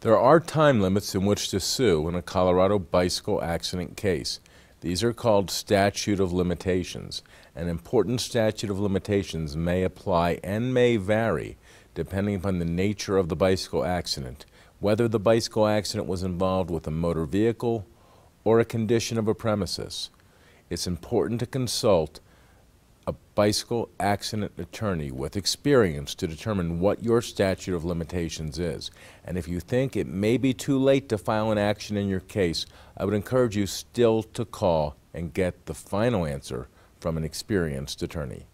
There are time limits in which to sue in a Colorado bicycle accident case. These are called statute of limitations. An important statute of limitations may apply and may vary depending upon the nature of the bicycle accident, whether the bicycle accident was involved with a motor vehicle or a condition of a premises. It's important to consult a bicycle accident attorney with experience to determine what your statute of limitations is. And if you think it may be too late to file an action in your case, I would encourage you still to call and get the final answer from an experienced attorney.